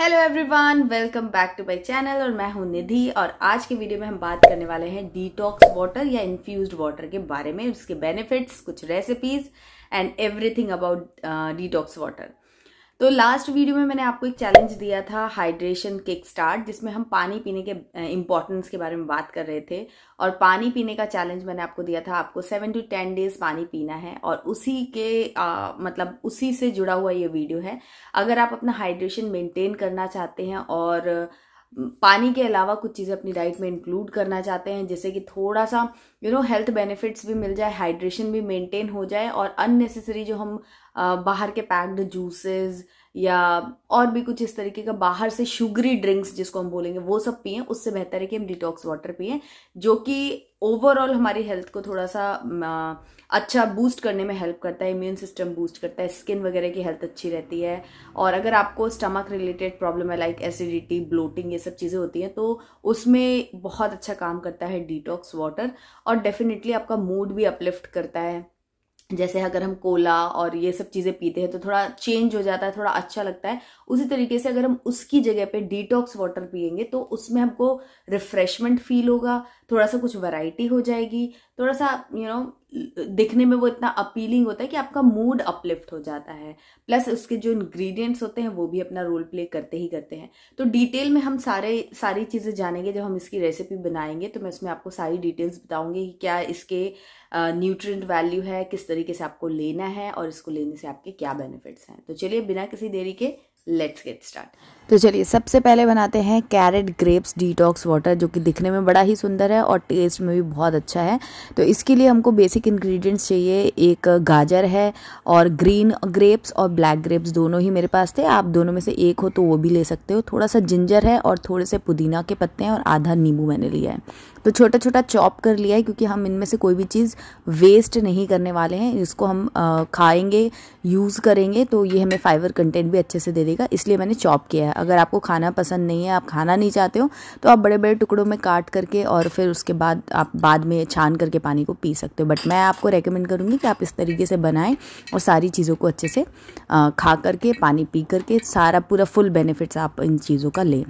hello everyone welcome back to my channel और मैं हूं निधि और आज के वीडियो में हम बात करने वाले हैं डिटॉक्स वाटर या इन्फ्यूज्ड वाटर के बारे में उसके बेनिफिट्स कुछ recipes and everything about detox water तो लास्ट वीडियो में मैंने आपको एक चैलेंज दिया था हाइड्रेशन किक स्टार्ट जिसमें हम पानी पीने के इम्पोर्टेंस के बारे में बात कर रहे थे और पानी पीने का चैलेंज मैंने आपको दिया था आपको सेवन टू टेन डेज पानी पीना है और उसी के आ, मतलब उसी से जुड़ा हुआ ये वीडियो है अगर आप अपना हाइड्रेशन मेंटेन करना चाहते हैं और पानी के अलावा कुछ चीज़ें अपनी डाइट में इंक्लूड करना चाहते हैं जैसे कि थोड़ा सा यू नो हेल्थ बेनिफिट्स भी मिल जाए हाइड्रेशन भी मेंटेन हो जाए और अननेसेसरी जो हम बाहर के पैक्ड जूसेस या और भी कुछ इस तरीके का बाहर से शुगरी ड्रिंक्स जिसको हम बोलेंगे वो सब पिए उससे बेहतर है कि हम डिटॉक्स वाटर पिए जो कि ओवरऑल हमारी हेल्थ को थोड़ा सा अच्छा बूस्ट करने में हेल्प करता है इम्यून सिस्टम बूस्ट करता है स्किन वगैरह की हेल्थ अच्छी रहती है और अगर आपको स्टमक रिलेटेड प्रॉब्लम है लाइक एसिडिटी ब्लोटिंग ये सब चीज़ें होती हैं तो उसमें बहुत अच्छा काम करता है डिटॉक्स वाटर और डेफिनेटली आपका मूड भी अपलिफ्ट करता है जैसे अगर हम कोला और ये सब चीज़ें पीते हैं तो थोड़ा चेंज हो जाता है थोड़ा अच्छा लगता है उसी तरीके से अगर हम उसकी जगह पे डिटॉक्स वाटर पियेंगे तो उसमें हमको रिफ्रेशमेंट फील होगा थोड़ा सा कुछ वैरायटी हो जाएगी थोड़ा सा यू you नो know, दिखने में वो इतना अपीलिंग होता है कि आपका मूड अपलिफ्ट हो जाता है प्लस उसके जो इंग्रेडिएंट्स होते हैं वो भी अपना रोल प्ले करते ही करते हैं तो डिटेल में हम सारे सारी चीज़ें जानेंगे जब हम इसकी रेसिपी बनाएंगे तो मैं उसमें आपको सारी डिटेल्स बताऊंगी कि क्या इसके न्यूट्रिएंट वैल्यू है किस तरीके से आपको लेना है और इसको लेने से आपके क्या बेनिफिट्स हैं तो चलिए बिना किसी देरी के लेट्स गेट स्टार्ट तो चलिए सबसे पहले बनाते हैं कैरेट ग्रेप्स डिटॉक्स वाटर जो कि दिखने में बड़ा ही सुंदर है और टेस्ट में भी बहुत अच्छा है तो इसके लिए हमको बेसिक इंग्रेडिएंट्स चाहिए एक गाजर है और ग्रीन ग्रेप्स और ब्लैक ग्रेप्स दोनों ही मेरे पास थे आप दोनों में से एक हो तो वो भी ले सकते हो थोड़ा सा जिंजर है और थोड़े से पुदीना के पत्ते हैं और आधा नींबू मैंने लिया है तो छोटा छोटा चॉप कर लिया है क्योंकि हम इनमें से कोई भी चीज़ वेस्ट नहीं करने वाले हैं इसको हम खाएंगे यूज़ करेंगे तो ये हमें फाइबर कंटेंट भी अच्छे से दे देगा इसलिए मैंने चॉप किया है अगर आपको खाना पसंद नहीं है आप खाना नहीं चाहते हो तो आप बड़े बड़े टुकड़ों में काट करके और फिर उसके बाद आप बाद में छान करके पानी को पी सकते हो बट मैं आपको रेकमेंड करूँगी कि आप इस तरीके से बनाएं और सारी चीज़ों को अच्छे से खा करके पानी पी करके सारा पूरा फुल बेनिफिट्स आप इन चीज़ों का लें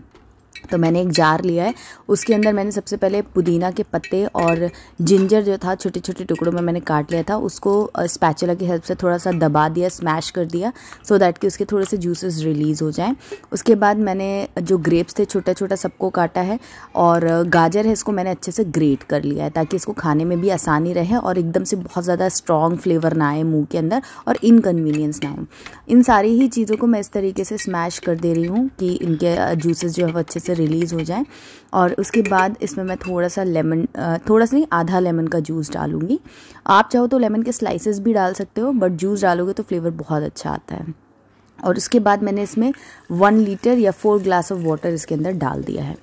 तो मैंने एक जार लिया है उसके अंदर मैंने सबसे पहले पुदीना के पत्ते और जिंजर जो था छोटे छोटे टुकड़ों में मैंने काट लिया था उसको स्पैचुला की हेल्प से थोड़ा सा दबा दिया स्मैश कर दिया सो so दैट कि उसके थोड़े से जूसेस रिलीज़ हो जाएं उसके बाद मैंने जो ग्रेप्स थे छोटा छोटा सबको काटा है और गाजर है इसको मैंने अच्छे से ग्रेट कर लिया है ताकि इसको खाने में भी आसानी रहे और एकदम से बहुत ज़्यादा स्ट्रॉन्ग फ्लेवर ना आए मुँह के अंदर और इनकन्वीनियंस ना हो इन सारी ही चीज़ों को मैं इस तरीके से स्मैश कर दे रही हूँ कि इनके जूसेज़ जो है वो अच्छे अच्छे से रिलीज़ हो जाए और उसके बाद इसमें मैं थोड़ा सा लेमन थोड़ा सा नहीं आधा लेमन का जूस डालूँगी आप चाहो तो लेमन के स्लाइसेस भी डाल सकते हो बट जूस डालोगे तो फ्लेवर बहुत अच्छा आता है और उसके बाद मैंने इसमें वन लीटर या फोर ग्लास ऑफ वाटर इसके अंदर डाल दिया है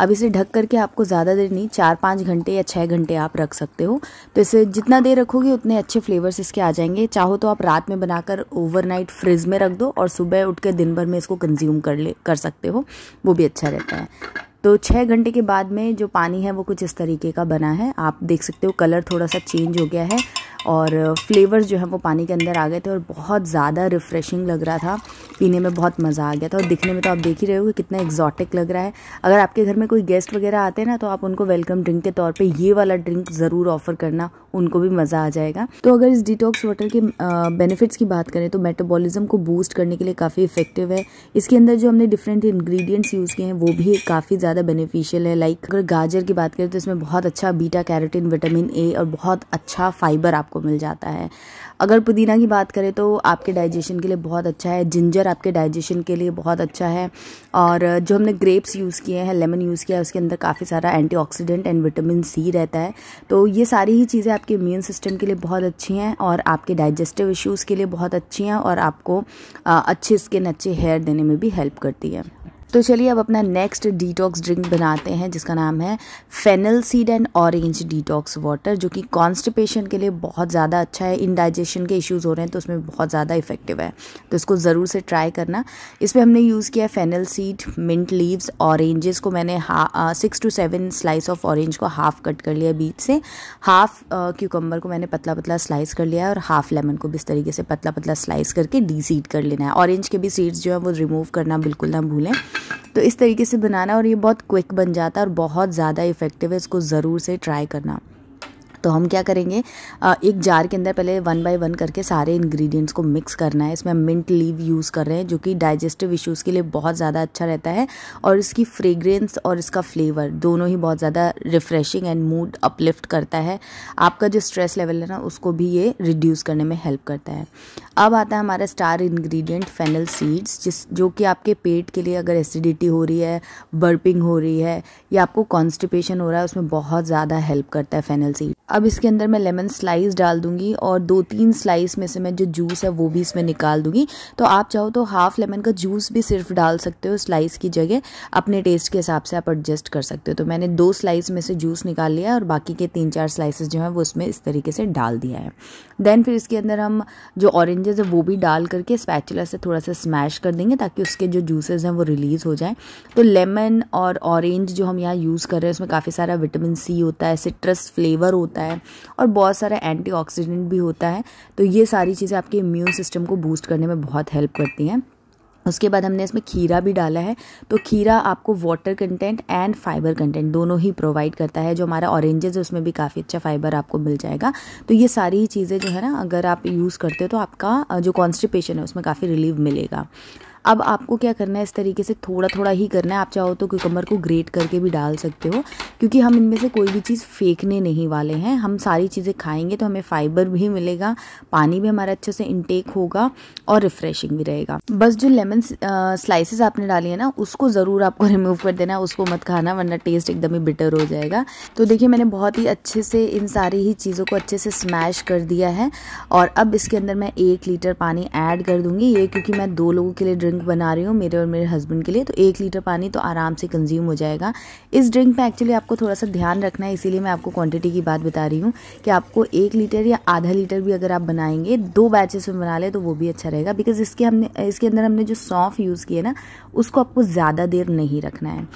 अब इसे ढक करके आपको ज़्यादा देर नहीं चार पाँच घंटे या छः घंटे आप रख सकते हो तो इसे जितना देर रखोगे उतने अच्छे फ्लेवर्स इसके आ जाएंगे चाहो तो आप रात में बनाकर ओवरनाइट फ्रिज में रख दो और सुबह उठ के दिन भर में इसको कंज्यूम कर ले कर सकते हो वो भी अच्छा रहता है तो छः घंटे के बाद में जो पानी है वो कुछ इस तरीके का बना है आप देख सकते हो कलर थोड़ा सा चेंज हो गया है और फ्लेवर्स जो है वो पानी के अंदर आ गए थे और बहुत ज़्यादा रिफ़्रेशिंग लग रहा था पीने में बहुत मज़ा आ गया था और दिखने में तो आप देख ही रहे हो कि कितना एक्जॉटिक लग रहा है अगर आपके घर में कोई गेस्ट वगैरह आते हैं ना तो आप उनको वेलकम ड्रिंक के तौर पर ये वाला ड्रिंक ज़रूर ऑफ़र करना उनको भी मज़ा आ जाएगा तो अगर इस डिटॉक्स वाटर के बेनिफिट्स की बात करें तो मेटाबॉलिज्म को बूस्ट करने के लिए काफ़ी इफेक्टिव है इसके अंदर जो हमने डिफरेंट इंग्रेडिएंट्स यूज़ किए हैं वो भी काफ़ी ज़्यादा बेनिफिशियल है लाइक अगर गाजर की बात करें तो इसमें बहुत अच्छा बीटा कैरोटीन विटामिन ए और बहुत अच्छा फाइबर आपको मिल जाता है अगर पुदीना की बात करें तो आपके डाइजेशन के लिए बहुत अच्छा है जिंजर आपके डाइजेशन के लिए बहुत अच्छा है और जो हमने ग्रेप्स यूज़ किए हैं लेमन यूज़ किया है उसके अंदर काफ़ी सारा एंटीऑक्सीडेंट एंड विटामिन सी रहता है तो ये सारी ही चीज़ें आपके इम्यून सिस्टम के लिए बहुत अच्छी हैं और आपके डाइजेस्टिव इश्यूज़ के लिए बहुत अच्छी हैं और आपको अच्छे स्किन अच्छे हेयर देने में भी हेल्प करती है तो चलिए अब अपना नेक्स्ट डिटॉक्स ड्रिंक बनाते हैं जिसका नाम है fennel seed and orange detox water जो कि कॉन्स्टिपेशन के लिए बहुत ज़्यादा अच्छा है इनडाइजेशन के इश्यूज़ हो रहे हैं तो उसमें बहुत ज़्यादा इफेक्टिव है तो इसको ज़रूर से ट्राई करना इस पर हमने यूज़ किया fennel seed mint leaves oranges को मैंने six to seven slice of orange को हाफ कट कर लिया बीच से हाफ क्यूकम्बर को मैंने पतला पतला स्लाइस कर लिया है और हाफ लेमन को भी इस तरीके से पतला पतला स्लाइस करके डी सीड कर लेना है ऑरेंज के भी सीड्स जो है वो रिमूव करना बिल्कुल ना भूलें तो इस तरीके से बनाना और ये बहुत क्विक बन जाता है और बहुत ज़्यादा इफ़ेक्टिव है इसको ज़रूर से ट्राई करना तो हम क्या करेंगे एक जार के अंदर पहले वन बाय वन करके सारे इंग्रेडिएंट्स को मिक्स करना है इसमें मिंट लीव यूज़ कर रहे हैं जो कि डाइजेस्टिव इश्यूज़ के लिए बहुत ज़्यादा अच्छा रहता है और इसकी फ्रेग्रेंस और इसका फ्लेवर दोनों ही बहुत ज़्यादा रिफ्रेशिंग एंड मूड अपलिफ्ट करता है आपका जो स्ट्रेस लेवल है ना उसको भी ये रिड्यूस करने में हेल्प करता है अब आता है हमारा स्टार इन्ग्रीडियंट फेनल सीड्स जिस जो कि आपके पेट के लिए अगर एसिडिटी हो रही है बर्पिंग हो रही है या आपको कॉन्स्टिपेशन हो रहा है उसमें बहुत ज़्यादा हेल्प करता है फेनल सीड अब इसके अंदर मैं लेमन स्लाइस डाल दूंगी और दो तीन स्लाइस में से मैं जो जूस है वो भी इसमें निकाल दूंगी तो आप चाहो तो हाफ लेमन का जूस भी सिर्फ डाल सकते हो स्लाइस की जगह अपने टेस्ट के हिसाब से आप एडजस्ट कर सकते हो तो मैंने दो स्लाइस में से जूस निकाल लिया और बाकी के तीन चार स्लाइसेस जो हैं वो उसमें इस तरीके से डाल दिया है देन फिर इसके अंदर हम जो ऑरेंजेस है वो भी डाल करके स्पैचुला से थोड़ा सा स्मैश कर देंगे ताकि उसके जो जूसेज़ हैं वो रिलीज़ हो जाए तो लेमन और ऑरेंज जो हम यहाँ यूज़ कर रहे हैं उसमें काफ़ी सारा विटामिन सी होता है सिट्रस फ्लेवर होता है होता है और बहुत सारा एंटीऑक्सीडेंट भी होता है तो ये सारी चीज़ें आपके इम्यून सिस्टम को बूस्ट करने में बहुत हेल्प करती हैं उसके बाद हमने इसमें खीरा भी डाला है तो खीरा आपको water content and fibre content दोनों ही प्रोवाइड करता है जो हमारा ऑरेंजेस है उसमें भी काफ़ी अच्छा फाइबर आपको मिल जाएगा तो ये सारी ही चीज़ें जो है ना अगर आप यूज़ करते हो तो आपका जो कॉन्स्टिपेशन है उसमें काफ़ी रिलीव मिलेगा अब आपको क्या करना है इस तरीके से थोड़ा थोड़ा ही करना है आप चाहो तो क्यूकम्बर को ग्रेट करके भी डाल सकते हो क्योंकि हम इनमें से कोई भी चीज़ फेंकने नहीं वाले हैं हम सारी चीज़ें खाएंगे तो हमें फाइबर भी मिलेगा पानी भी हमारा अच्छे से इनटेक होगा और रिफ्रेशिंग भी रहेगा बस जो लेमन स्लाइसिस आपने डाली है ना उसको ज़रूर आपको रिमूव कर देना है उसको मत खाना वरना टेस्ट एकदम ही बिटर हो जाएगा तो देखिए मैंने बहुत ही अच्छे से इन सारी ही चीज़ों को अच्छे से स्मैश कर दिया है और अब इसके अंदर मैं एक लीटर पानी ऐड कर दूंगी ये क्योंकि मैं दो लोगों के लिए ड्रिंक ड्रिंक बना रही हूँ मेरे और मेरे हस्बैंड के लिए तो एक लीटर पानी तो आराम से कंज्यूम हो जाएगा इस ड्रिंक में एक्चुअली आपको थोड़ा सा ध्यान रखना है इसीलिए मैं आपको क्वांटिटी की बात बता रही हूँ कि आपको एक लीटर या आधा लीटर भी अगर आप बनाएंगे दो बैचेस में बना लें तो वो भी अच्छा रहेगा बिकॉज इसके हमने इसके अंदर हमने जो सौंफ यूज़ किए ना उसको आपको ज़्यादा देर नहीं रखना है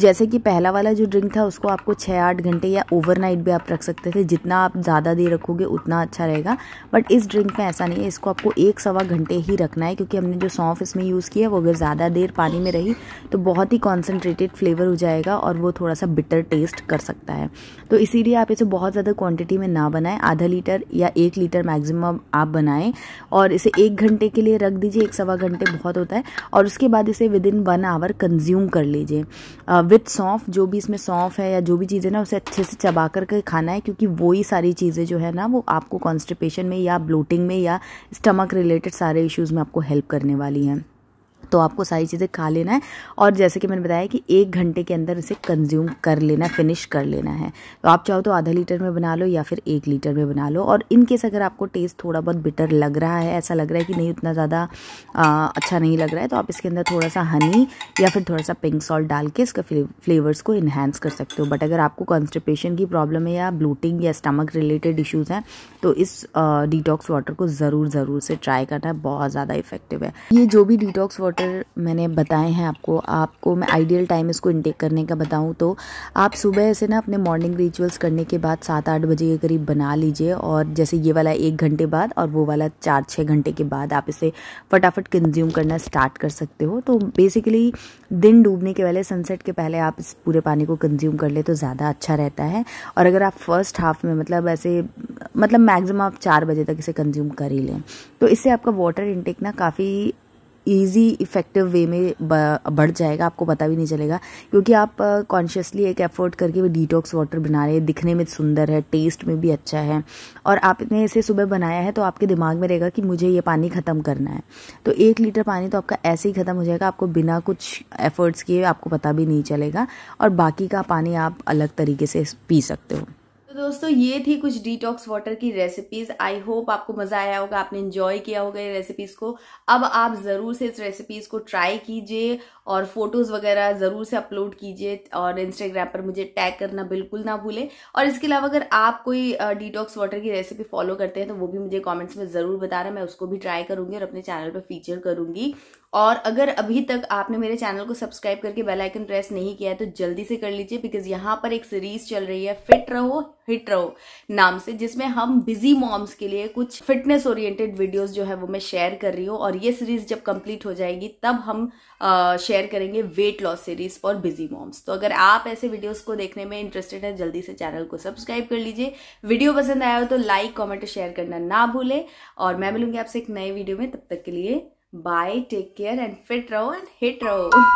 जैसे कि पहला वाला जो ड्रिंक था उसको आपको छः आठ घंटे या ओवरनाइट भी आप रख सकते थे जितना आप ज़्यादा देर रखोगे उतना अच्छा रहेगा बट इस ड्रिंक में ऐसा नहीं है इसको आपको एक सवा घंटे ही रखना है क्योंकि हमने जो सौंफ इसमें यूज़ किया वो अगर ज़्यादा देर पानी में रही तो बहुत ही कॉन्सेंट्रेटेड फ्लेवर हो जाएगा और वो थोड़ा सा बिटर टेस्ट कर सकता है तो इसीलिए आप इसे बहुत ज़्यादा क्वान्टिटी में ना बनाएं आधा लीटर या एक लीटर मैक्सिमम आप बनाएं और इसे एक घंटे के लिए रख दीजिए एक सवा घंटे बहुत होता है और उसके बाद इसे within one hour consume कर लीजिए विथ सौंफ जो भी इसमें सौंफ है या जो भी चीज़ें ना उसे अच्छे से चबा करके खाना है क्योंकि वही सारी चीज़ें जो है ना वो आपको कॉन्स्टिपेशन में या ब्लोटिंग में या स्टमक रिलेटेड सारे इश्यूज़ में आपको हेल्प करने वाली हैं तो आपको सारी चीज़ें खा लेना है और जैसे कि मैंने बताया कि एक घंटे के अंदर इसे कंज्यूम कर लेना है फिनिश कर लेना है तो आप चाहो तो आधा लीटर में बना लो या फिर एक लीटर में बना लो और इनकेस अगर आपको टेस्ट थोड़ा बहुत बिटर लग रहा है ऐसा लग रहा है कि नहीं उतना ज़्यादा अच्छा नहीं लग रहा है तो आप इसके अंदर थोड़ा सा हनी या फिर थोड़ा सा पिंक सॉल्ट डाल के इसका फ्लेवर्स को इन्हेंस कर सकते हो बट अगर आपको कॉन्स्टिपेशन की प्रॉब्लम है या ब्लूटिंग या स्टमक रिलेटेड इश्यूज़ हैं तो इस डिटॉक्स वाटर को ज़रूर ज़रूर से ट्राई करना है बहुत ज़्यादा इफेक्टिव है ये जो भी डिटॉक्स वाटर फैक्टर मैंने बताए हैं आपको आपको मैं आइडियल टाइम इसको इनटेक करने का बताऊं तो आप सुबह ऐसे ना अपने मॉर्निंग रिचुअल्स करने के बाद सात आठ बजे के करीब बना लीजिए और जैसे ये वाला एक घंटे बाद और वो वाला चार छः घंटे के बाद आप इसे फटाफट कंज्यूम करना स्टार्ट कर सकते हो तो बेसिकली दिन डूबने के पहले सनसेट के पहले आप इस पूरे पानी को कंज्यूम कर ले तो ज़्यादा अच्छा रहता है और अगर आप फर्स्ट हाफ में मतलब ऐसे मतलब मैक्सिमम आप चार बजे तक इसे कंज्यूम कर ही लें तो इससे आपका वाटर इनटेक ना काफ़ी ईजी इफ़ेक्टिव वे में बढ़ जाएगा आपको पता भी नहीं चलेगा क्योंकि आप कॉन्शियसली एक एफर्ट करके वो डिटॉक्स वाटर बना रहे हैं दिखने में सुंदर है टेस्ट में भी अच्छा है और आपने इसे सुबह बनाया है तो आपके दिमाग में रहेगा कि मुझे ये पानी ख़त्म करना है तो एक लीटर पानी तो आपका ऐसे ही ख़त्म हो जाएगा आपको बिना कुछ एफर्ट्स किए आपको पता भी नहीं चलेगा और बाकी का पानी आप अलग तरीके से पी सकते हो तो दोस्तों ये थी कुछ डिटॉक्स वाटर की रेसिपीज आई होप आपको मजा आया होगा आपने इंजॉय किया होगा ये रेसिपीज को अब आप जरूर से इस रेसिपीज को ट्राई कीजिए और फोटोज वगैरह जरूर से अपलोड कीजिए और इंस्टाग्राम पर मुझे टैग करना बिल्कुल ना भूलें और इसके अलावा अगर आप कोई डिटॉक्स वाटर की रेसिपी फॉलो करते हैं तो वो भी मुझे कॉमेंट्स में जरूर बता रहे मैं उसको भी ट्राई करूंगी और अपने चैनल पर फीचर करूंगी और अगर अभी तक आपने मेरे चैनल को सब्सक्राइब करके बेल आइकन प्रेस नहीं किया है तो जल्दी से कर लीजिए बिकॉज यहाँ पर एक सीरीज चल रही है फिट रहो हिट रहो नाम से जिसमें हम बिजी मॉम्स के लिए कुछ फिटनेस ओरिएंटेड वीडियोस जो है वो मैं शेयर कर रही हूँ और ये सीरीज जब कंप्लीट हो जाएगी तब हम शेयर करेंगे weight loss series for busy moms तो अगर आप ऐसे वीडियोस को देखने में इंटरेस्टेड है जल्दी से चैनल को सब्सक्राइब कर लीजिए वीडियो पसंद आया हो तो लाइक कॉमेंट शेयर करना ना भूलें और मैं मिलूंगी आपसे एक नए वीडियो में तब तक के लिए bye take care and fit रहो एंड हिट रहो